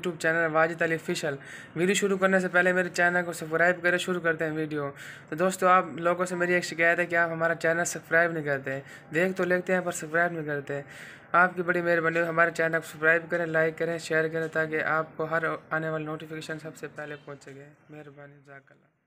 YouTube channel Wajid Ali official video शुरू करने से पहले मेरे चैनल को सब्सक्राइब करें शुरू करते हैं वीडियो तो दोस्तों आप लोगों से मेरी एक शिकायत है कि आप हमारा चैनल सब्सक्राइब नहीं करते देख तो लेते हैं पर सब्सक्राइब नहीं करते आपकी बड़ी मेहरबानी हमारे चैनल को सब्सक्राइब करें लाइक करें शेयर करें ताकि आपको हर आने वाली नोटिफिकेशन सबसे पहले पहुँच सके मेहरबानी जाकला